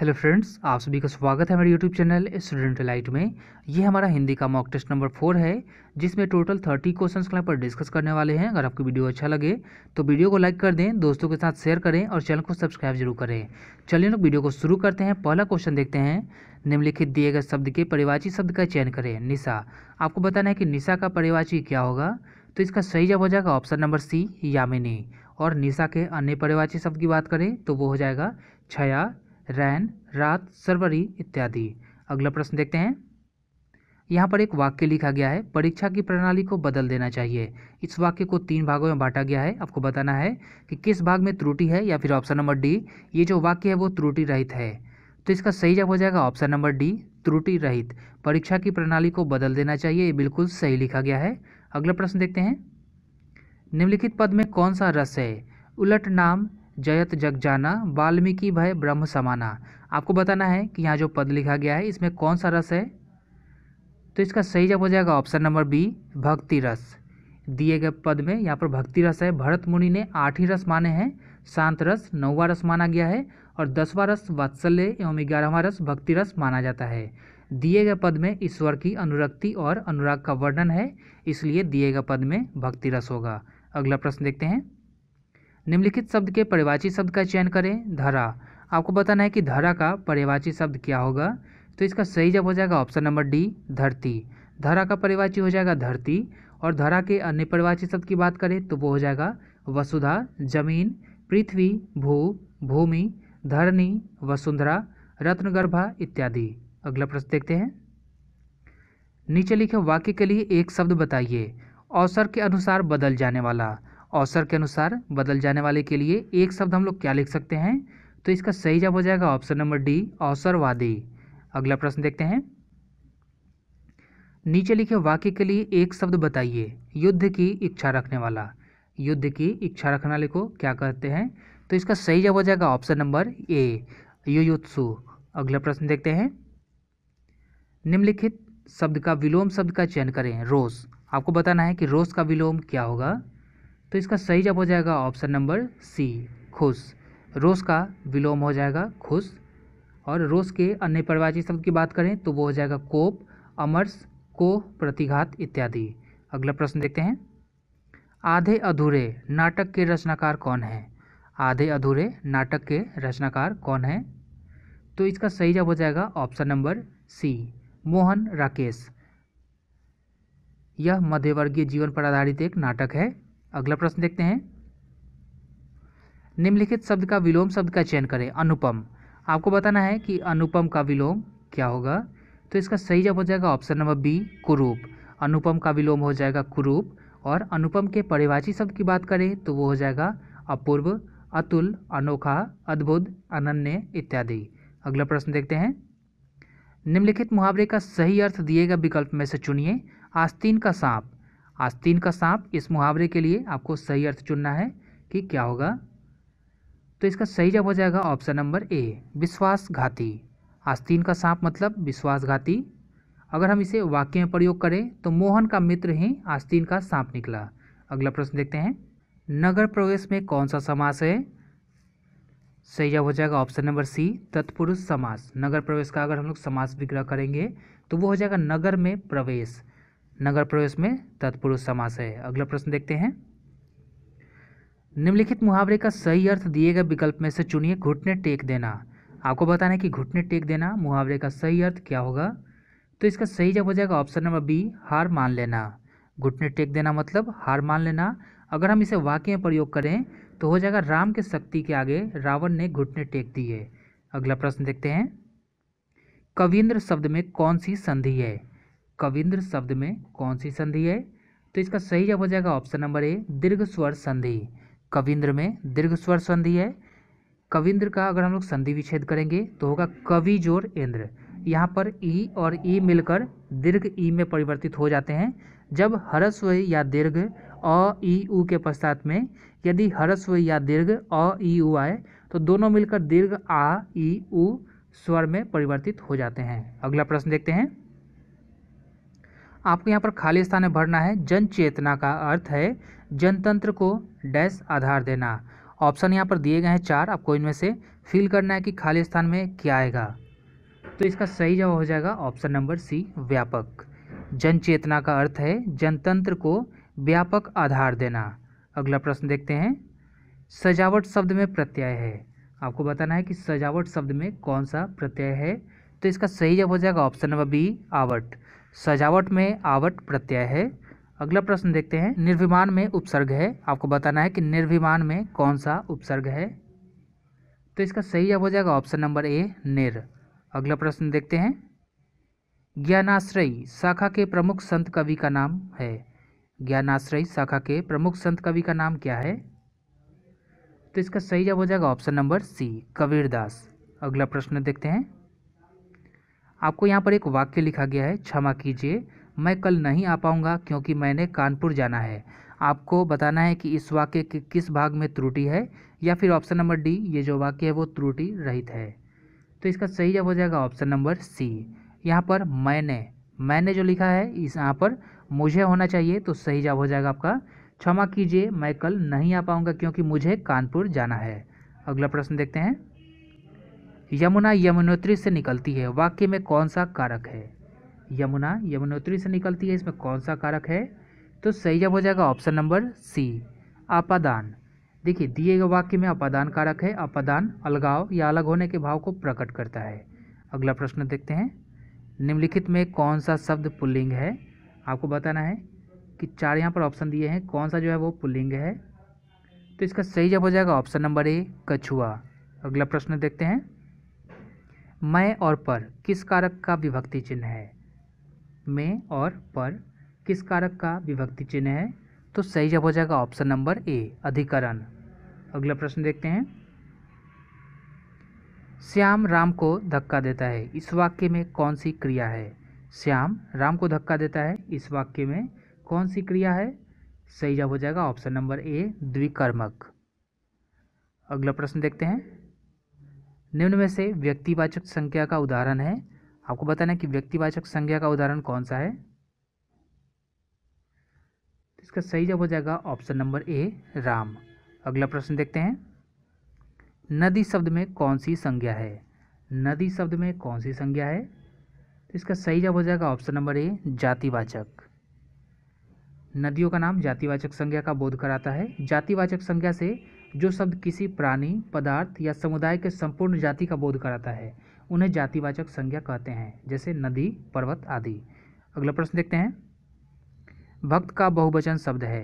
hello friends आप सभी का स्वागत है हमारे यूट्यूब चैनल स्टूडेंट लाइट में ये हमारा हिंदी का मॉक टेस्ट नंबर फोर है जिसमें टोटल थर्टी क्वेश्चन यहाँ पर डिस्कस करने वाले हैं अगर आपको वीडियो अच्छा लगे तो वीडियो को लाइक कर दें दोस्तों के साथ शेयर करें और चैनल को सब्सक्राइब जरूर करें चलिए लोग वीडियो को शुरू करते हैं पहला क्वेश्चन देखते हैं निम्नलिखित दिए गए शब्द के परिवाची शब्द का चयन करें निशा आपको बताना है कि निशा का परिवाची क्या होगा तो इसका सही जवाब हो जाएगा ऑप्शन नंबर सी यामिनी और निशा के अन्य परिवाची शब्द की बात करें तो वो हो जाएगा छया रैन रात सरवरी इत्यादि अगला प्रश्न देखते हैं यहाँ पर एक वाक्य लिखा गया है परीक्षा की प्रणाली को बदल देना चाहिए इस वाक्य को तीन भागों में बांटा गया है आपको बताना है कि किस भाग में त्रुटि है या फिर ऑप्शन नंबर डी ये जो वाक्य है वो त्रुटि रहित है तो इसका सही जवाब हो जाएगा ऑप्शन नंबर डी त्रुटि रहित परीक्षा की प्रणाली को बदल देना चाहिए ये बिल्कुल सही लिखा गया है अगला प्रश्न देखते हैं निम्नलिखित पद में कौन सा रस है उलट नाम जयत जग जाना वाल्मीकि भय ब्रह्म समाना आपको बताना है कि यहाँ जो पद लिखा गया है इसमें कौन सा रस है तो इसका सही जवाब हो जाएगा ऑप्शन नंबर बी भक्ति रस दिए गए पद में यहाँ पर भक्ति रस है भरत मुनि ने आठ ही रस माने हैं शांत रस नौवा रस माना गया है और दसवां रस वात्सल्य एवं ग्यारहवा रस भक्ति रस माना जाता है दिए गए पद में ईश्वर की अनुरक्ति और अनुराग का वर्णन है इसलिए दिए गए पद में भक्ति रस होगा अगला प्रश्न देखते हैं निम्नलिखित शब्द के परिवाची शब्द का चयन करें धरा आपको बताना है कि धरा का परिवाची शब्द क्या होगा तो इसका सही जब हो जाएगा ऑप्शन नंबर डी धरती धरा का परिवाची हो जाएगा धरती और धरा के अन्य परिवाची शब्द की बात करें तो वो हो जाएगा वसुधा जमीन पृथ्वी भू भूमि धरणी वसुंधरा रत्नगर्भा इत्यादि अगला प्रश्न देखते हैं नीचे लिखे वाक्य के लिए एक शब्द बताइए अवसर के अनुसार बदल जाने वाला अवसर के अनुसार बदल जाने वाले के लिए एक शब्द हम लोग क्या लिख सकते हैं तो इसका सही जवाब हो जाएगा ऑप्शन नंबर डी अवसरवादी अगला प्रश्न देखते हैं नीचे लिखे वाक्य के लिए एक शब्द बताइए युद्ध की इच्छा रखने वाला युद्ध की इच्छा रखने वाले को क्या कहते हैं तो इसका सही जवाब हो जाएगा ऑप्शन नंबर ए युयुत्सु अगला प्रश्न देखते हैं निम्नलिखित शब्द का विलोम शब्द का चयन करें रोज आपको बताना है कि रोज का विलोम क्या होगा तो इसका सही जवाब हो जाएगा ऑप्शन नंबर सी खुश रोस का विलोम हो जाएगा खुश और रोस के अन्य परिवाची शब्द की बात करें तो वो हो जाएगा कोप अमर्स कोह प्रतिघात इत्यादि अगला प्रश्न देखते हैं आधे अधूरे नाटक के रचनाकार कौन है आधे अधूरे नाटक के रचनाकार कौन है तो इसका सही जवाब हो जाएगा option number C Mohan Rakesh यह मध्यवर्गीय जीवन पर आधारित एक नाटक है अगला प्रश्न देखते हैं निम्नलिखित शब्द का विलोम शब्द का चयन करें अनुपम आपको बताना है कि अनुपम का विलोम क्या होगा तो इसका सही जवाब हो जाएगा ऑप्शन नंबर बी कुरूप अनुपम का विलोम हो जाएगा कुरूप और अनुपम के परिभाषी शब्द की बात करें तो वो हो जाएगा अपूर्व अतुल अनोखा अद्भुत अनन्य इत्यादि अगला प्रश्न देखते हैं निम्नलिखित मुहावरे का सही अर्थ दिएगा विकल्प में से चुनिए आस्तीन का सांप आस्तीन का सांप इस मुहावरे के लिए आपको सही अर्थ चुनना है कि क्या होगा तो इसका सही जवाब हो जाएगा ऑप्शन नंबर ए विश्वासघाती आस्तीन का सांप मतलब विश्वासघाती अगर हम इसे वाक्य में प्रयोग करें तो मोहन का मित्र ही आस्तीन का सांप निकला अगला प्रश्न देखते हैं नगर प्रवेश में कौन सा समास है सही जवाब हो जाएगा ऑप्शन नंबर सी तत्पुरुष समास नगर प्रवेश का अगर हम लोग समास विग्रह करेंगे तो वो हो जाएगा नगर में प्रवेश नगर प्रवेश में तत्पुरुष समास है अगला प्रश्न देखते हैं निम्नलिखित मुहावरे का सही अर्थ दिए गए विकल्प में से चुनिए घुटने टेक देना आपको बताना है कि घुटने टेक देना मुहावरे का सही अर्थ क्या होगा तो इसका सही जवाब हो जाएगा ऑप्शन नंबर बी हार मान लेना घुटने टेक देना मतलब हार मान लेना अगर हम इसे वाक्य में प्रयोग करें तो हो जाएगा राम के शक्ति के आगे रावण ने घुटने टेक दिए अगला प्रश्न देखते हैं कविंद्र शब्द में कौन सी संधि है कविंद्र शब्द में कौन सी संधि है तो इसका सही जवाब हो जाएगा ऑप्शन नंबर ए दीर्घ स्वर संधि कविंद्र में दीर्घ स्वर संधि है कविंद्र का अगर हम लोग संधि विच्छेद करेंगे तो होगा कवि जोर इंद्र यहाँ पर ई और ई मिलकर दीर्घ ई में परिवर्तित हो जाते हैं जब हरस्व या दीर्घ अ ई ऊ के पश्चात में यदि हरस्व या दीर्घ अ ई ऊ आए तो दोनों मिलकर दीर्घ आ ई ऊ स्वर में परिवर्तित हो जाते हैं अगला प्रश्न देखते हैं आपको यहाँ पर खाली स्थान में भरना है जन चेतना का अर्थ है जनतंत्र को डैश आधार देना ऑप्शन यहाँ पर दिए गए हैं चार आपको इनमें से फिल करना है कि खाली स्थान में क्या आएगा तो इसका सही जवाब हो जाएगा ऑप्शन नंबर सी व्यापक जन चेतना का अर्थ है जनतंत्र को व्यापक आधार देना अगला प्रश्न देखते हैं सजावट शब्द में प्रत्यय है आपको बताना है कि सजावट शब्द में कौन सा प्रत्यय है तो इसका सही जवाब हो जाएगा ऑप्शन नंबर बी आवट सजावट में आवट प्रत्यय है अगला प्रश्न देखते हैं निर्विमान में उपसर्ग है आपको बताना है कि निर्विमान में कौन सा उपसर्ग है तो इसका सही अब हो जाएगा ऑप्शन नंबर ए निर अगला प्रश्न देखते हैं ज्ञानाश्रयी शाखा के प्रमुख संत कवि का नाम है ज्ञानाश्रयी शाखा के प्रमुख संत कवि का नाम क्या है तो इसका सही जवाब हो जाएगा ऑप्शन नंबर सी कबीरदास अगला प्रश्न देखते हैं आपको यहाँ पर एक वाक्य लिखा गया है क्षमा कीजिए मैं कल नहीं आ पाऊँगा क्योंकि मैंने कानपुर जाना है आपको बताना है कि इस वाक्य के किस भाग में त्रुटि है या फिर ऑप्शन नंबर डी ये जो वाक्य है वो त्रुटि रहित है तो इसका सही जवाब हो जाएगा ऑप्शन नंबर सी यहाँ पर मैंने मैंने जो लिखा है इस यहाँ पर मुझे होना चाहिए तो सही जवाब हो जाएगा आपका क्षमा कीजिए मैं कल नहीं आ पाऊँगा क्योंकि मुझे कानपुर जाना है अगला प्रश्न देखते हैं यमुना यमुनोत्री से निकलती है वाक्य में कौन सा कारक है यमुना यमुनोत्री से निकलती है इसमें कौन सा कारक है तो सही जब हो जाएगा ऑप्शन नंबर सी आपादान देखिए दिए गए वाक्य में अपादान कारक है अपादान अलगाव या अलग होने के भाव को प्रकट करता है अगला प्रश्न देखते हैं निम्नलिखित में कौन सा शब्द पुल्लिंग है आपको बताना है कि चार यहाँ पर ऑप्शन दिए हैं कौन सा जो है वो पुल्लिंग है तो इसका सही जब हो जाएगा ऑप्शन नंबर ए कछुआ अगला प्रश्न देखते हैं मैं और पर किस कारक का विभक्ति चिन्ह है मैं और पर किस कारक का विभक्ति चिन्ह है तो सही जब हो जाएगा ऑप्शन नंबर ए अधिकरण अगला प्रश्न देखते हैं श्याम राम को धक्का देता है इस वाक्य में कौन सी क्रिया है श्याम राम को धक्का देता है इस वाक्य में कौन सी क्रिया है सही जवाब हो जाएगा ऑप्शन नंबर ए द्विकर्मक अगला प्रश्न देखते हैं निम्न में से व्यक्तिवाचक संख्या का उदाहरण है आपको बताना है कि व्यक्तिवाचक संख्या का उदाहरण कौन सा है तो इसका सही जवाब हो जाएगा ऑप्शन नंबर ए राम अगला प्रश्न देखते हैं नदी शब्द में कौन सी संज्ञा है नदी शब्द में कौन सी संज्ञा है तो इसका सही जवाब हो जाएगा ऑप्शन नंबर ए जातिवाचक नदियों का नाम जातिवाचक संज्ञा का बोध कराता है जातिवाचक संज्ञा से जो शब्द किसी प्राणी पदार्थ या समुदाय के संपूर्ण जाति का बोध कराता है उन्हें जातिवाचक संज्ञा कहते हैं जैसे नदी पर्वत आदि अगला प्रश्न देखते हैं भक्त का बहुवचन शब्द है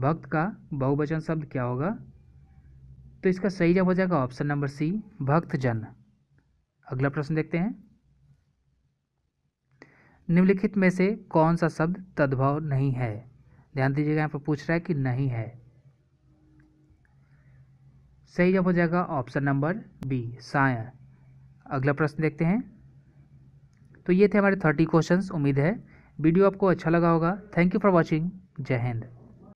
भक्त का बहुवचन शब्द क्या होगा तो इसका सही जवाब हो जाएगा ऑप्शन नंबर सी भक्त जन अगला प्रश्न देखते हैं निम्नलिखित में से कौन सा शब्द तद्भव नहीं है ध्यान दीजिएगा यहाँ पर पूछ रहा है कि नहीं है सही जवाब हो जाएगा ऑप्शन नंबर बी साया अगला प्रश्न देखते हैं तो ये थे हमारे थर्टी क्वेश्चंस उम्मीद है वीडियो आपको अच्छा लगा होगा थैंक यू फॉर वॉचिंग जय हिंद